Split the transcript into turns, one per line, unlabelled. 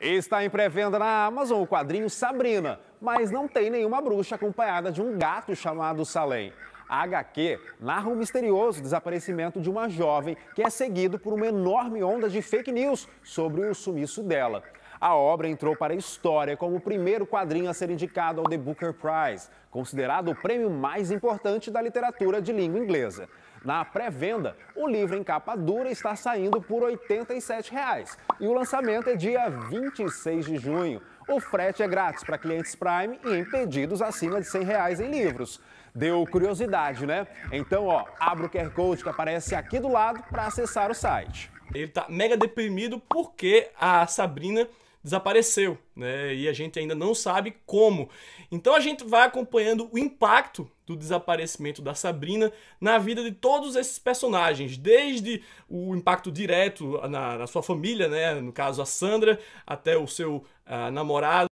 Está em pré-venda na Amazon o quadrinho Sabrina, mas não tem nenhuma bruxa acompanhada de um gato chamado Salem. A HQ narra o misterioso desaparecimento de uma jovem que é seguido por uma enorme onda de fake news sobre o sumiço dela. A obra entrou para a história como o primeiro quadrinho a ser indicado ao The Booker Prize, considerado o prêmio mais importante da literatura de língua inglesa. Na pré-venda, o livro em capa dura está saindo por R$ 87,00 e o lançamento é dia 26 de junho. O frete é grátis para clientes Prime e em pedidos acima de R$ 100 em livros. Deu curiosidade, né? Então, ó, abre o QR Code que aparece aqui do lado para acessar o site.
Ele tá mega deprimido porque a Sabrina desapareceu, né? E a gente ainda não sabe como. Então a gente vai acompanhando o impacto do desaparecimento da Sabrina na vida de todos esses personagens,
desde o impacto direto na, na sua família, né, no caso a Sandra, até o seu uh, namorado.